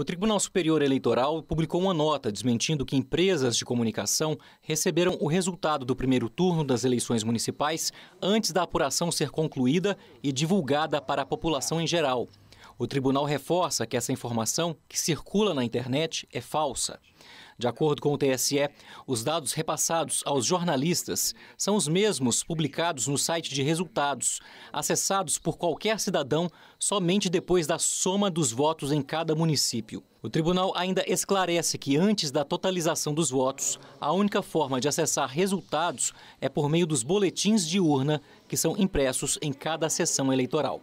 O Tribunal Superior Eleitoral publicou uma nota desmentindo que empresas de comunicação receberam o resultado do primeiro turno das eleições municipais antes da apuração ser concluída e divulgada para a população em geral. O tribunal reforça que essa informação, que circula na internet, é falsa. De acordo com o TSE, os dados repassados aos jornalistas são os mesmos publicados no site de resultados, acessados por qualquer cidadão somente depois da soma dos votos em cada município. O tribunal ainda esclarece que antes da totalização dos votos, a única forma de acessar resultados é por meio dos boletins de urna que são impressos em cada sessão eleitoral.